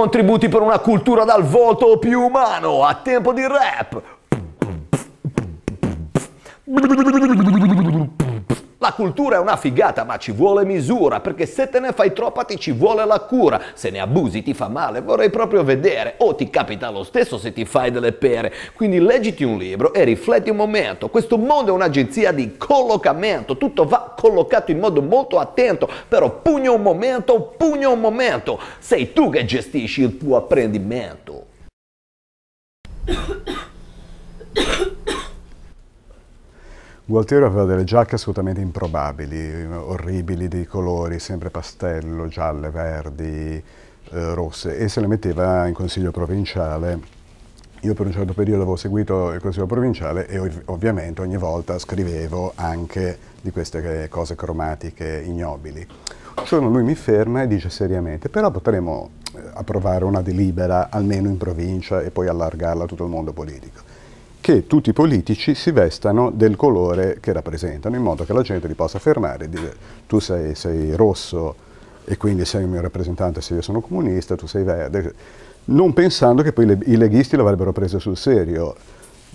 Contributi per una cultura dal volto più umano a tempo di rap. La cultura è una figata, ma ci vuole misura, perché se te ne fai troppa ti ci vuole la cura. Se ne abusi ti fa male, vorrei proprio vedere. O ti capita lo stesso se ti fai delle pere. Quindi leggiti un libro e rifletti un momento. Questo mondo è un'agenzia di collocamento, tutto va collocato in modo molto attento, però pugno un momento, pugno un momento. Sei tu che gestisci il tuo apprendimento. Gualtiero aveva delle giacche assolutamente improbabili, orribili di colori, sempre pastello, gialle, verdi, eh, rosse, e se le metteva in consiglio provinciale. Io per un certo periodo avevo seguito il consiglio provinciale e ov ovviamente ogni volta scrivevo anche di queste cose cromatiche ignobili. Un lui mi ferma e dice seriamente, però potremmo eh, approvare una delibera almeno in provincia e poi allargarla a tutto il mondo politico che tutti i politici si vestano del colore che rappresentano, in modo che la gente li possa fermare e dire tu sei, sei rosso e quindi sei il mio rappresentante se io sono comunista, tu sei verde, non pensando che poi le, i leghisti l'avrebbero preso sul serio.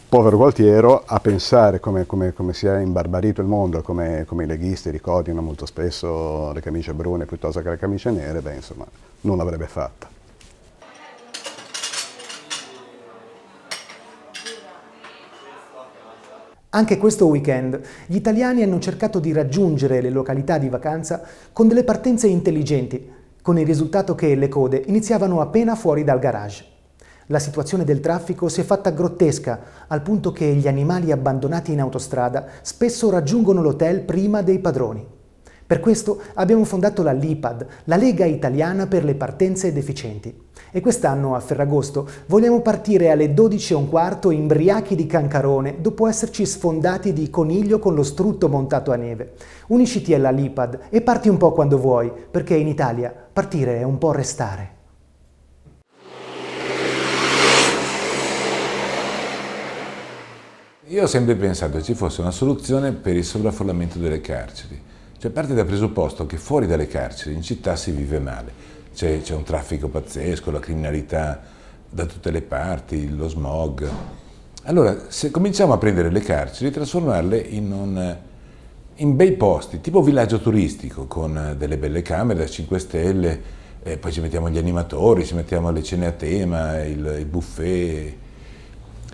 Povero Gualtiero a pensare come, come, come si è imbarbarito il mondo, come, come, i leghisti ricordino molto spesso le camicie brune piuttosto che le camicie nere, beh insomma non l'avrebbe fatta. Anche questo weekend gli italiani hanno cercato di raggiungere le località di vacanza con delle partenze intelligenti, con il risultato che le code iniziavano appena fuori dal garage. La situazione del traffico si è fatta grottesca, al punto che gli animali abbandonati in autostrada spesso raggiungono l'hotel prima dei padroni. Per questo abbiamo fondato la LIPAD, la Lega Italiana per le Partenze Deficienti. E quest'anno, a Ferragosto, vogliamo partire alle 12.15 imbriachi di cancarone dopo esserci sfondati di coniglio con lo strutto montato a neve. Unisciti alla LIPAD e parti un po' quando vuoi, perché in Italia partire è un po' restare. Io ho sempre pensato che ci fosse una soluzione per il sovraffollamento delle carceri cioè parte dal presupposto che fuori dalle carceri, in città si vive male, c'è, c'è un traffico pazzesco, la criminalità da tutte le parti, lo smog. Allora, se cominciamo a prendere le carceri e trasformarle in un in bei posti, tipo villaggio turistico, con delle belle camere da 5 stelle, eh, poi ci mettiamo gli animatori, ci mettiamo le cene a tema, il, il buffet,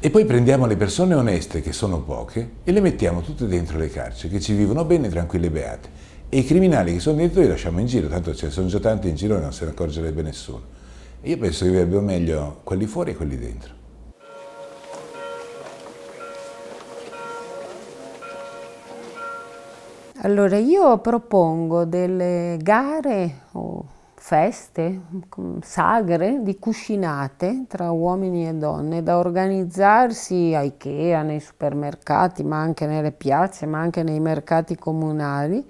e poi prendiamo le persone oneste, che sono poche, e le mettiamo tutte dentro le carceri, che ci vivono bene, tranquille e beate. E i criminali che sono dentro li lasciamo in giro, tanto ce ne sono già tanti in giro e non se ne accorgerebbe nessuno. Io penso che vivrebbero meglio quelli fuori e quelli dentro. Allora, io propongo delle gare o feste, mm, sagre di cuscinate tra uomini e donne da organizzarsi a Ikea, nei supermercati, ma anche nelle piazze, ma anche nei mercati comunali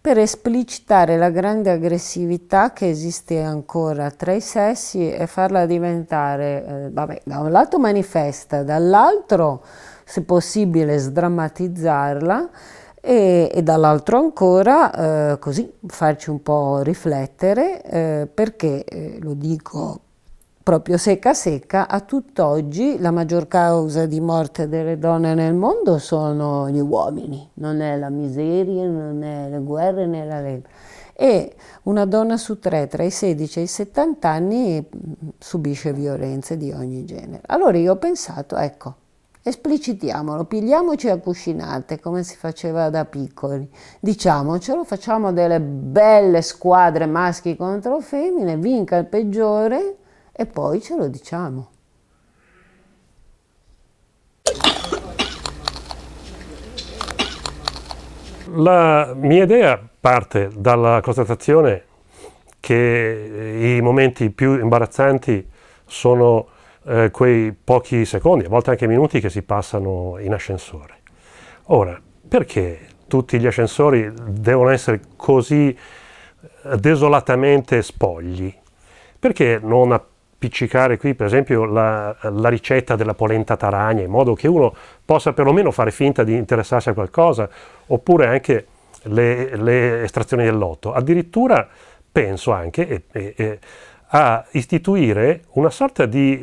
per esplicitare la grande aggressività che esiste ancora tra i sessi e farla diventare, eh, vabbè, da un lato manifesta, dall'altro, se possibile, sdrammatizzarla e, e dall'altro ancora eh, così farci un po' riflettere eh, perché, eh, lo dico proprio secca secca, a tutt'oggi la maggior causa di morte delle donne nel mondo sono gli uomini, non è la miseria, non è le guerre né la lepre. E una donna su tre tra i 16 e i 70 anni mm, subisce violenze di ogni genere. Allora io ho pensato, ecco, Esplicitiamolo, pigliamoci a cuscinate come si faceva da piccoli, diciamocelo, facciamo delle belle squadre maschi contro femmine, vinca il peggiore e poi ce lo diciamo. La mia idea parte dalla constatazione che i momenti più imbarazzanti sono eh, quei pochi secondi, a volte anche minuti che si passano in ascensore. Ora, perché tutti gli ascensori devono essere così eh, desolatamente spogli? Perché non appiccicare qui per esempio la, la ricetta della polenta taragna in modo che uno possa perlomeno fare finta di interessarsi a qualcosa oppure anche le, le estrazioni del lotto. Addirittura penso anche, e, e, e a istituire una sorta di,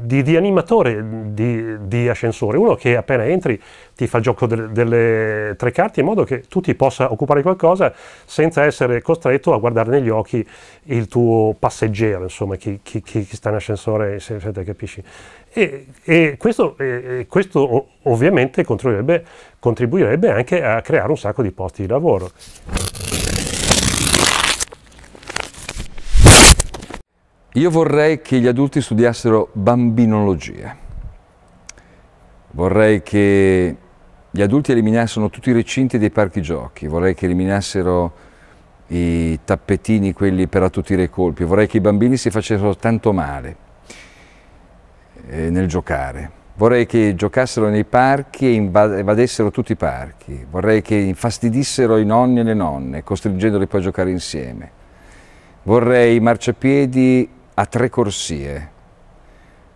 di, di animatore di, di, ascensore, uno che appena entri ti fa il gioco delle, delle tre carte in modo che tu ti possa occupare qualcosa senza essere costretto a guardare negli occhi il tuo passeggero, insomma, chi, chi, chi sta in ascensore, se, se te capisci. E, e questo, e, questo ovviamente contribuirebbe, contribuirebbe anche a creare un sacco di posti di lavoro. Io vorrei che gli adulti studiassero bambinologia. Vorrei che gli adulti eliminassero tutti i recinti dei parchi giochi, vorrei che eliminassero i tappetini, quelli per attutire i colpi, vorrei che i bambini si facessero tanto male eh, nel giocare. Vorrei che giocassero nei parchi e invadessero tutti i parchi, vorrei che infastidissero i nonni e le nonne, costringendoli poi a giocare insieme. Vorrei i marciapiedi a tre corsie.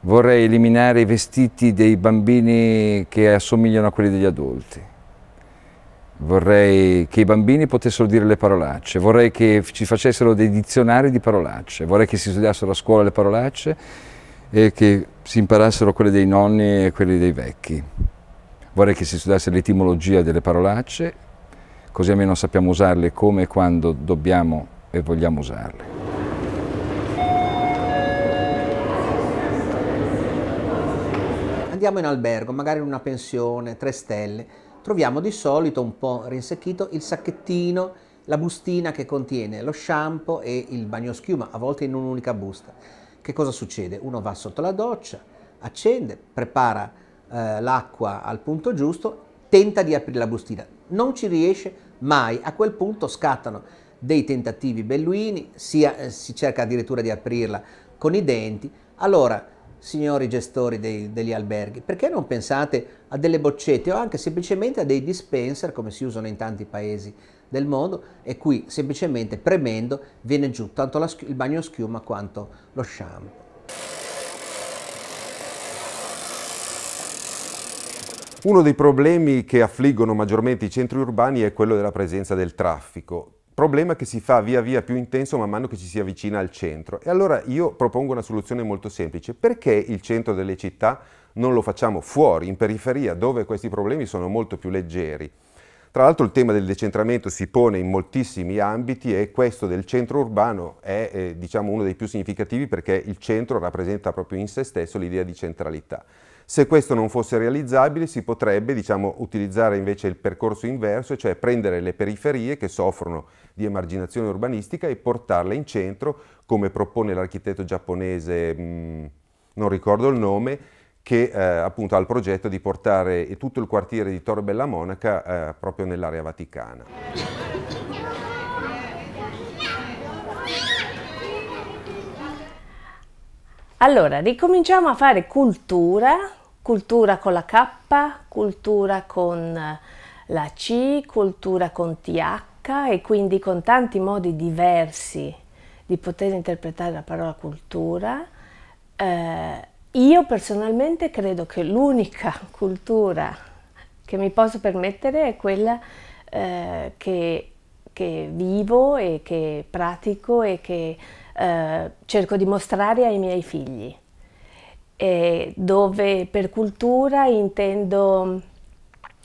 Vorrei eliminare i vestiti dei bambini che assomigliano a quelli degli adulti. Vorrei che i bambini potessero dire le parolacce, vorrei che ci facessero dei dizionari di parolacce, vorrei che si studiassero a scuola le parolacce e che si imparassero quelle dei nonni e quelle dei vecchi. Vorrei che si studiasse l'etimologia delle parolacce, così almeno sappiamo usarle come e quando dobbiamo e vogliamo usarle. andiamo in albergo, magari in una pensione, 3 stelle, troviamo di solito un po' rinsecchito il sacchettino, la bustina che contiene lo shampoo e il bagnoschiuma, a volte in un'unica busta. Che cosa succede? Uno va sotto la doccia, accende, prepara eh, l'acqua al punto giusto, tenta di aprire la bustina, non ci riesce mai. A quel punto scattano dei tentativi belluini, sia, eh, si cerca addirittura di aprirla con i denti. Allora, signori gestori dei, degli alberghi, perché non pensate a delle boccette o anche semplicemente a dei dispenser come si usano in tanti paesi del mondo e qui semplicemente premendo viene giù tanto la, il bagno schiuma quanto lo shampoo. Uno dei problemi che affliggono maggiormente i centri urbani è quello della presenza del traffico problema che si fa via via più intenso man mano che ci si avvicina al centro. E allora io propongo una soluzione molto semplice. Perché il centro delle città non lo facciamo fuori, in periferia, dove questi problemi sono molto più leggeri? Tra l'altro il tema del decentramento si pone in moltissimi ambiti e questo del centro urbano è eh, diciamo uno dei più significativi perché il centro rappresenta proprio in sé stesso l'idea di centralità. Se questo non fosse realizzabile si potrebbe diciamo, utilizzare invece il percorso inverso, cioè prendere le periferie che soffrono di emarginazione urbanistica e portarle in centro, come propone l'architetto giapponese, mh, mm, non ricordo il nome, che eh, appunto ha il progetto di portare tutto il quartiere di Torre Bella Monaca eh, proprio nell'area vaticana. Allora, ricominciamo a fare cultura, cultura con la K, cultura con eh, la C, cultura con TH e quindi con tanti modi diversi di poter interpretare la parola cultura. Eh, io personalmente credo che l'unica cultura che mi posso permettere è quella eh, che, che, vivo e che pratico e che eh, cerco di mostrare ai miei figli, eh, dove per cultura intendo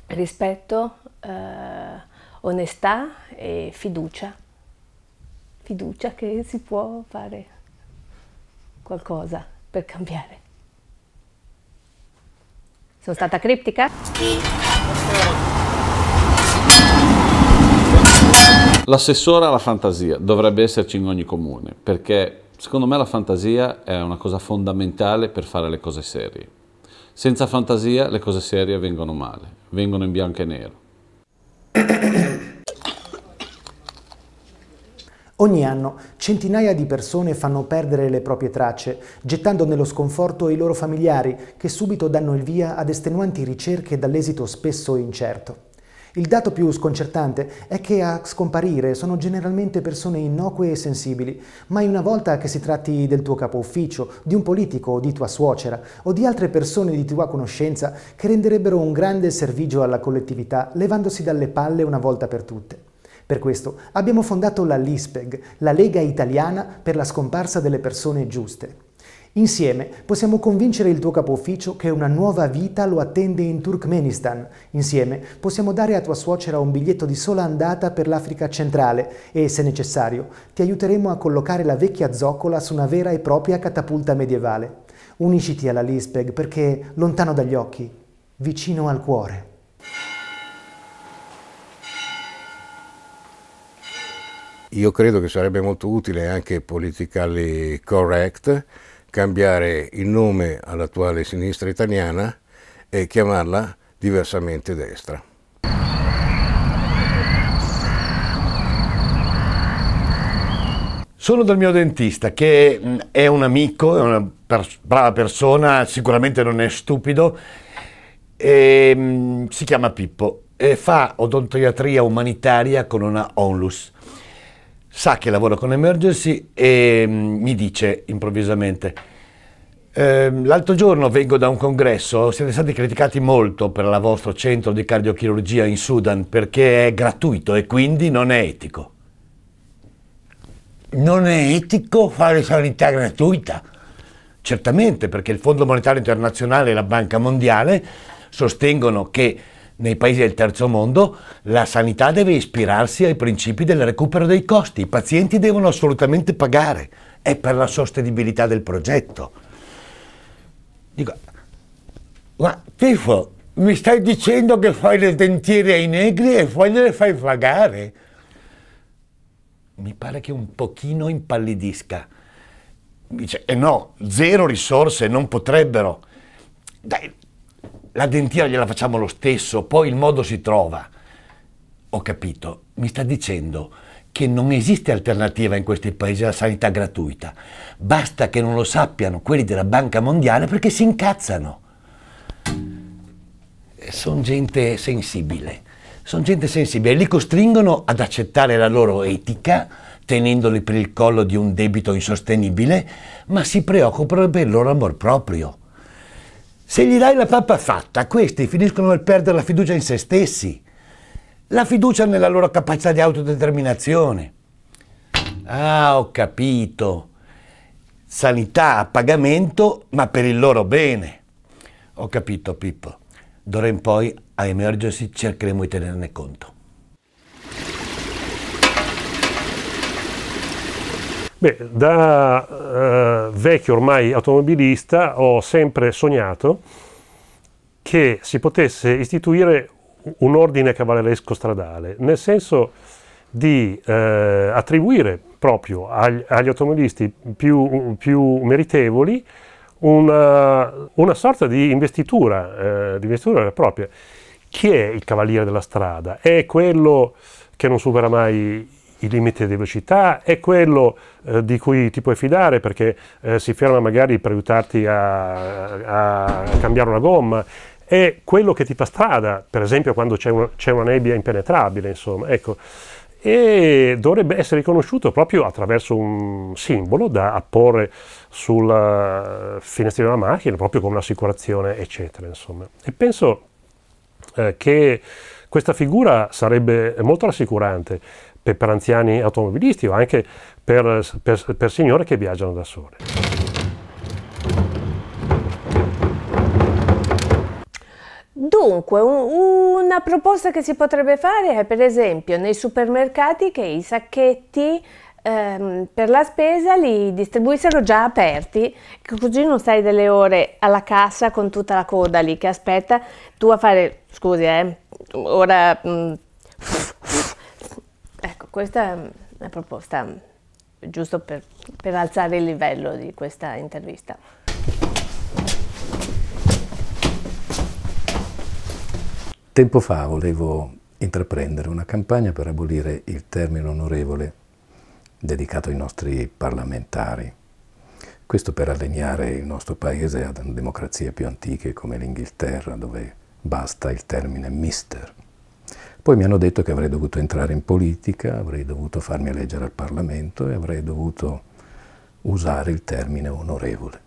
rispetto, eh, onestà e fiducia, fiducia che si può fare qualcosa per cambiare. Sono stata criptica? L'assessore alla fantasia dovrebbe esserci in ogni comune, perché secondo me la fantasia è una cosa fondamentale per fare le cose serie. Senza fantasia le cose serie vengono male, vengono in bianco e nero. Ogni anno centinaia di persone fanno perdere le proprie tracce, gettando nello sconforto i loro familiari, che subito danno il via ad estenuanti ricerche dall'esito spesso incerto. Il dato più sconcertante è che a scomparire sono generalmente persone innocue e sensibili, mai una volta che si tratti del tuo capo ufficio, di un politico o di tua suocera o di altre persone di tua conoscenza che renderebbero un grande servigio alla collettività levandosi dalle palle una volta per tutte. Per questo abbiamo fondato la LISPEG, la Lega Italiana per la scomparsa delle persone giuste. Insieme possiamo convincere il tuo capo ufficio che una nuova vita lo attende in Turkmenistan. Insieme possiamo dare a tua suocera un biglietto di sola andata per l'Africa centrale e, se necessario, ti aiuteremo a collocare la vecchia zoccola su una vera e propria catapulta medievale. Unisciti alla Lispeg perché lontano dagli occhi, vicino al cuore. Io credo che sarebbe molto utile anche politically correct cambiare il nome all'attuale sinistra italiana e chiamarla diversamente destra. Sono dal mio dentista che mm, è un amico, è una pers brava persona, sicuramente non è stupido, e, mm, si chiama Pippo e fa odontoiatria umanitaria con una onlus sa che lavoro con Emergency e mm, mi dice improvvisamente ehm, L'altro giorno vengo da un congresso, siete stati criticati molto per il vostro centro di cardiochirurgia in Sudan perché è gratuito e quindi non è etico. Non è etico fare sanità gratuita? Certamente, perché il Fondo Monetario Internazionale e la Banca Mondiale sostengono che nei paesi del terzo mondo la sanità deve ispirarsi ai principi del recupero dei costi, i pazienti devono assolutamente pagare, è per la sostenibilità del progetto. Dico, ma Tifo, mi stai dicendo che fai le dentiere ai negri e poi le fai pagare? Mi pare che un pochino impallidisca. Dice, e eh no, zero risorse, non potrebbero. Dai, la dentiera gliela facciamo lo stesso, poi il modo si trova. Ho capito, mi sta dicendo che non esiste alternativa in questi paesi alla sanità gratuita. Basta che non lo sappiano quelli della Banca Mondiale perché si incazzano. Eh, sono gente sensibile, sono gente sensibile, li costringono ad accettare la loro etica tenendoli per il collo di un debito insostenibile, ma si preoccupano per il loro amor proprio. Se gli dai la pappa fatta, questi finiscono per perdere la fiducia in se stessi, la fiducia nella loro capacità di autodeterminazione. Ah, ho capito. Sanità a pagamento, ma per il loro bene. Ho capito, Pippo. D'ora in poi a emergersi, cercheremo di tenerne conto. Beh, da eh, vecchio ormai automobilista ho sempre sognato che si potesse istituire un ordine cavalleresco stradale, nel senso di eh, attribuire proprio agli, agli automobilisti più, più meritevoli una, una, sorta di investitura, eh, di investitura vera e propria. Chi è il cavaliere della strada? È quello che non supera mai il limite di velocità è quello eh, di cui ti puoi fidare perché eh, si ferma magari per aiutarti a, a, cambiare una gomma, è quello che ti fa strada, per esempio quando c'è, un, una nebbia impenetrabile, insomma, ecco. E dovrebbe essere riconosciuto proprio attraverso un simbolo da apporre sul eh, finestrino della macchina, proprio come un'assicurazione, eccetera, insomma. E penso eh, che questa figura sarebbe molto rassicurante per, anziani automobilisti o anche per, per, per signore che viaggiano da sole. Dunque, una proposta che si potrebbe fare è per esempio nei supermercati che i sacchetti ehm, per la spesa li distribuissero già aperti, così non stai delle ore alla cassa con tutta la coda lì che aspetta tu a fare, scusi eh, ora... Mh, mm, questa è una proposta giusto per, per alzare il livello di questa intervista. Tempo fa volevo intraprendere una campagna per abolire il termine onorevole dedicato ai nostri parlamentari. Questo per allineare il nostro paese ad democrazie più antiche come l'Inghilterra, dove basta il termine mister. Poi mi hanno detto che avrei dovuto entrare in politica, avrei dovuto farmi eleggere al Parlamento e avrei dovuto usare il termine onorevole.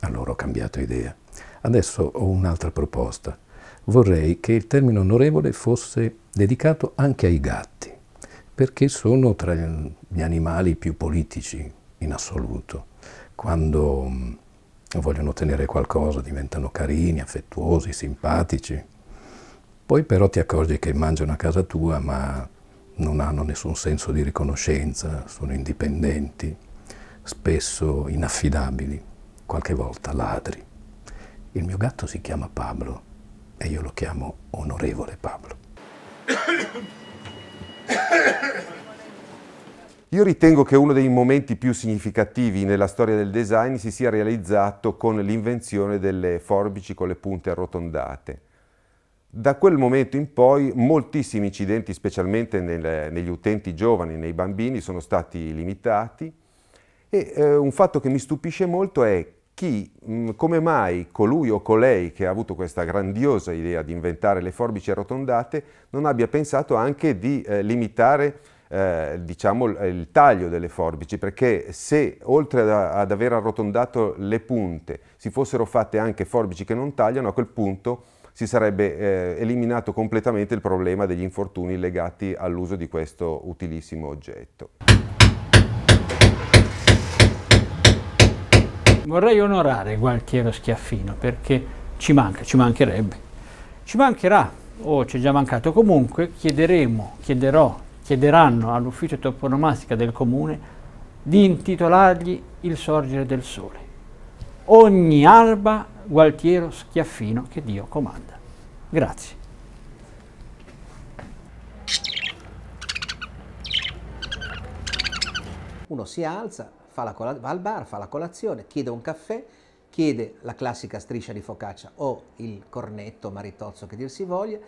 Allora ho cambiato idea. Adesso ho un'altra proposta. Vorrei che il termine onorevole fosse dedicato anche ai gatti, perché sono tra gli animali più politici in assoluto. Quando mm, vogliono ottenere qualcosa diventano carini, affettuosi, simpatici poi però ti accorgi che mangiano a casa tua ma non hanno nessun senso di riconoscenza, sono indipendenti, spesso inaffidabili, qualche volta ladri. Il mio gatto si chiama Pablo e io lo chiamo Onorevole Pablo. Io ritengo che uno dei momenti più significativi nella storia del design si sia realizzato con l'invenzione delle forbici con le punte arrotondate. Da quel momento in poi moltissimi incidenti, specialmente nel, negli utenti giovani, nei bambini, sono stati limitati e eh, un fatto che mi stupisce molto è chi, mh, mm, come mai colui o colei che ha avuto questa grandiosa idea di inventare le forbici arrotondate non abbia pensato anche di eh, limitare eh, diciamo, il taglio delle forbici, perché se oltre ad, ad aver arrotondato le punte si fossero fatte anche forbici che non tagliano, a quel punto si sarebbe eh, eliminato completamente il problema degli infortuni legati all'uso di questo utilissimo oggetto. Vorrei onorare Gualtiero Schiaffino perché ci manca, ci mancherebbe. Ci mancherà, o oh, ci è già mancato comunque, chiederemo, chiederò, chiederanno all'ufficio toponomastica del comune di intitolargli Il sorgere del sole. Ogni alba Gualtiero Schiaffino, che Dio comanda. Grazie. Uno si alza, va al bar, fa la colazione, chiede un caffè, chiede la classica striscia di focaccia o il cornetto maritozzo che dir si voglia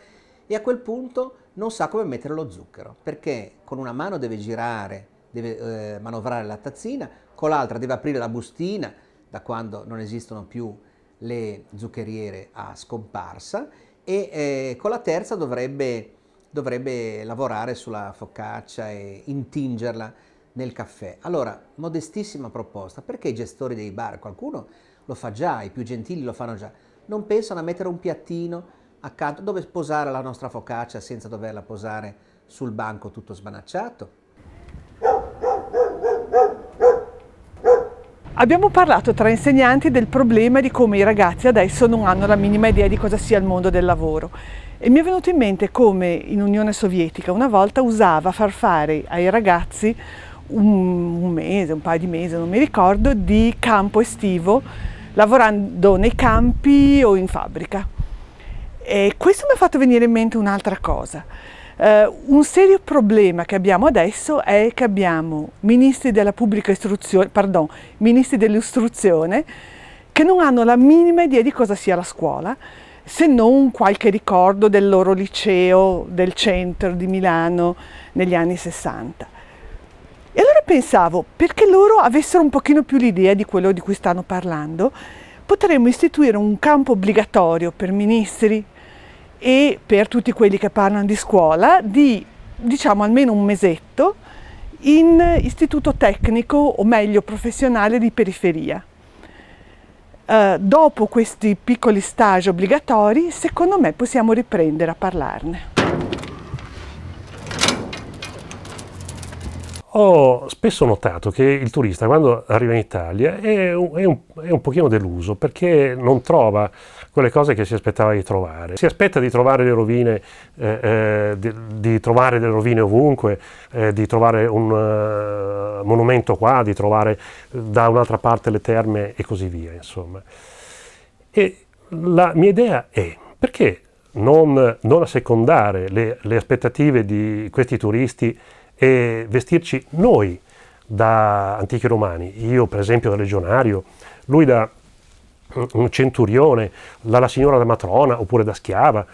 e a quel punto non sa come mettere lo zucchero perché con una mano deve girare, deve eh, manovrare la tazzina, con l'altra deve aprire la bustina da quando non esistono più le zuccheriere a scomparsa e eh, con la terza dovrebbe, dovrebbe lavorare sulla focaccia e intingerla nel caffè. Allora, modestissima proposta, perché i gestori dei bar, qualcuno lo fa già, i più gentili lo fanno già, non pensano a mettere un piattino accanto dove posare la nostra focaccia senza doverla posare sul banco tutto sbanacciato? Abbiamo parlato tra insegnanti del problema di come i ragazzi adesso non hanno la minima idea di cosa sia il mondo del lavoro e mi è venuto in mente come in Unione Sovietica una volta usava far fare ai ragazzi un, un mese, un paio di mesi, non mi ricordo, di campo estivo lavorando nei campi o in fabbrica. E questo mi ha fatto venire in mente un'altra cosa. Eh, un serio problema che abbiamo adesso è che abbiamo ministri della pubblica istruzione, pardon, ministri dell'istruzione che non hanno la minima idea di cosa sia la scuola, se non qualche ricordo del loro liceo, del centro di Milano negli anni 60. E allora pensavo, perché loro avessero un pochino più l'idea di quello di cui stanno parlando, potremmo istituire un campo obbligatorio per ministri, e per tutti quelli che parlano di scuola di diciamo almeno un mesetto in istituto tecnico o meglio professionale di periferia. Uh, dopo questi piccoli stage obbligatori, secondo me possiamo riprendere a parlarne. Ho spesso notato che il turista quando arriva in Italia è un, è un, è un pochino deluso perché non trova quelle cose che si aspettava di trovare. Si aspetta di trovare le rovine, eh, eh, di, di, trovare delle rovine ovunque, eh, di trovare un eh, monumento qua, di trovare eh, da un'altra parte le terme e così via, insomma. E la mia idea è perché non, non assecondare le, le aspettative di questi turisti e vestirci noi da antichi romani, io per esempio da legionario, lui da un centurione, dalla signora da matrona oppure da schiava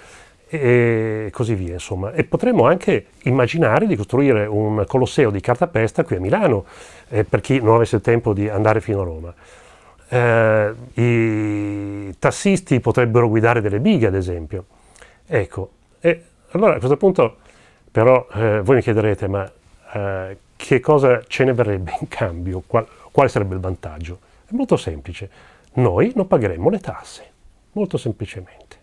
e così via, insomma. E potremmo anche immaginare di costruire un colosseo di cartapesta qui a Milano, eh, per chi non avesse il tempo di andare fino a Roma. Eh, I tassisti potrebbero guidare delle bighe, ad esempio. Ecco, e allora a questo punto però eh, voi mi chiederete, ma eh, che cosa ce ne verrebbe in cambio? Qual, quale sarebbe il vantaggio? È molto semplice noi non pagheremo le tasse, molto semplicemente.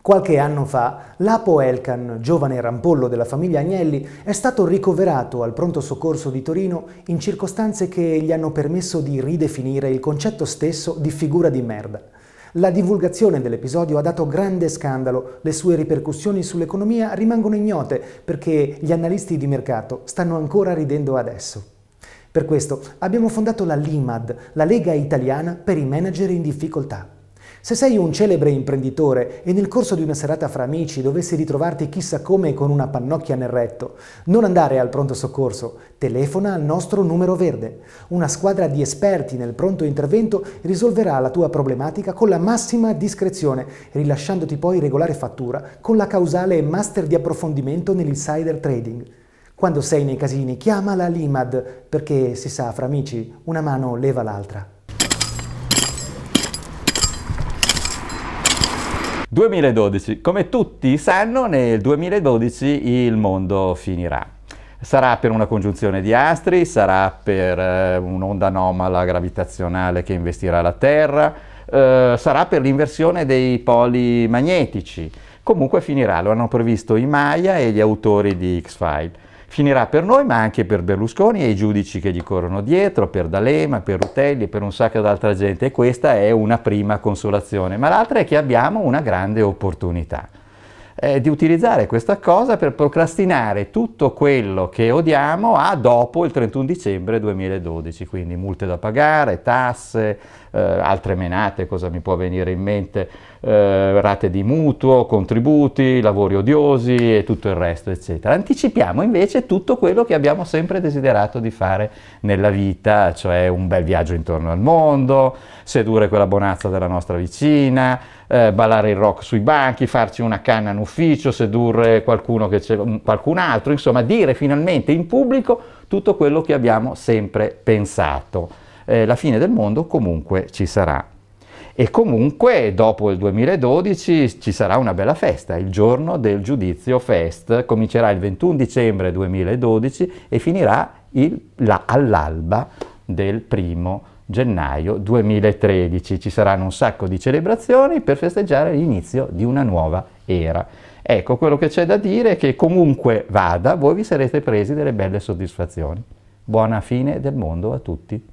Qualche anno fa, l'Apo Elkan, giovane rampollo della famiglia Agnelli, è stato ricoverato al pronto soccorso di Torino in circostanze che gli hanno permesso di ridefinire il concetto stesso di figura di merda. La divulgazione dell'episodio ha dato grande scandalo, le sue ripercussioni sull'economia rimangono ignote perché gli analisti di mercato stanno ancora ridendo adesso. Per questo abbiamo fondato la LIMAD, la Lega Italiana per i Manager in difficoltà. Se sei un celebre imprenditore e nel corso di una serata fra amici dovessi ritrovarti chissà come con una pannocchia nel retto, non andare al pronto soccorso, telefona al nostro numero verde. Una squadra di esperti nel pronto intervento risolverà la tua problematica con la massima discrezione, rilasciandoti poi regolare fattura con la causale master di approfondimento nell'insider trading. Quando sei nei casini, chiama la Limad, perché si sa, fra amici, una mano leva l'altra. 2012. Come tutti sanno, nel 2012 il mondo finirà. Sarà per una congiunzione di astri, sarà per eh, un'onda anomala gravitazionale che investirà la Terra, eh, sarà per l'inversione dei poli magnetici. Comunque finirà, lo hanno previsto i Maya e gli autori di X-File finirà per noi, ma anche per Berlusconi e i giudici che gli corrono dietro, per D'Alema, per Rutelli, per un sacco d'altra gente. E questa è una prima consolazione. Ma l'altra è che abbiamo una grande opportunità eh, di utilizzare questa cosa per procrastinare tutto quello che odiamo a ah, dopo il 31 dicembre 2012, quindi multe da pagare, tasse, eh, altre menate, cosa mi può venire in mente eh, rate di mutuo, contributi, lavori odiosi e tutto il resto, eccetera. Anticipiamo invece tutto quello che abbiamo sempre desiderato di fare nella vita, cioè un bel viaggio intorno al mondo, sedurre quella bonazza della nostra vicina, eh, ballare il rock sui banchi, farci una canna in ufficio, sedurre qualcuno che c'è, qualcun altro, insomma dire finalmente in pubblico tutto quello che abbiamo sempre pensato. Eh, la fine del mondo comunque ci sarà e comunque dopo il 2012 ci sarà una bella festa, il giorno del giudizio fest, comincerà il 21 dicembre 2012 e finirà il, la, all'alba del primo gennaio 2013. Ci saranno un sacco di celebrazioni per festeggiare l'inizio di una nuova era. Ecco, quello che c'è da dire è che comunque vada, voi vi sarete presi delle belle soddisfazioni. Buona fine del mondo a tutti.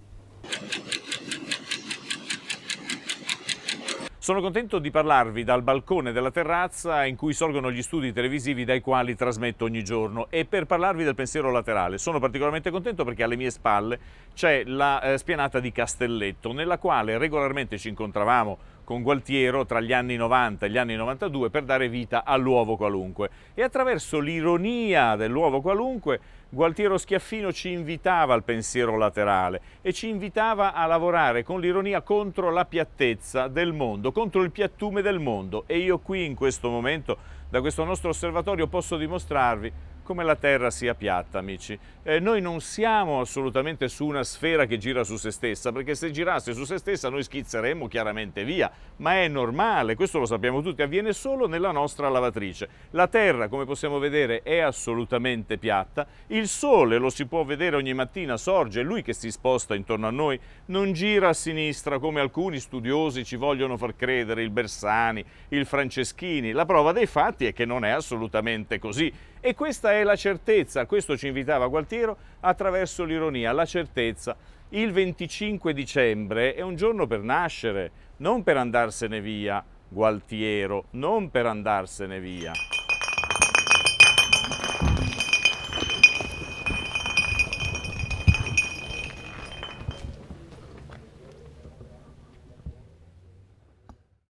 Sono contento di parlarvi dal balcone della terrazza in cui sorgono gli studi televisivi dai quali trasmetto ogni giorno e per parlarvi del pensiero laterale. Sono particolarmente contento perché alle mie spalle c'è la eh, spianata di Castelletto nella quale regolarmente ci incontravamo con Gualtiero tra gli anni 90 e gli anni 92 per dare vita all'uovo qualunque. E attraverso l'ironia dell'uovo qualunque, Gualtiero Schiaffino ci invitava al pensiero laterale e ci invitava a lavorare con l'ironia contro la piattezza del mondo, contro il piattume del mondo. E io qui in questo momento, da questo nostro osservatorio, posso dimostrarvi come la Terra sia piatta, amici. Eh, noi non siamo assolutamente su una sfera che gira su se stessa, perché se girasse su se stessa noi schizzeremmo chiaramente via, ma è normale, questo lo sappiamo tutti, avviene solo nella nostra lavatrice. La Terra, come possiamo vedere, è assolutamente piatta, il Sole lo si può vedere ogni mattina, sorge, è lui che si sposta intorno a noi, non gira a sinistra come alcuni studiosi ci vogliono far credere, il Bersani, il Franceschini. La prova dei fatti è che non è assolutamente così e questa è la certezza, questo ci invitava Gualtiero attraverso l'ironia, la certezza. Il 25 dicembre è un giorno per nascere, non per andarsene via, Gualtiero, non per andarsene via.